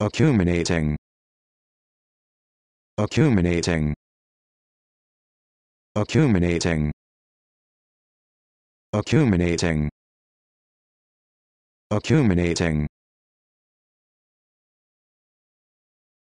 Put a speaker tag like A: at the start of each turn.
A: accumulating accumulating accumulating accumulating accumulating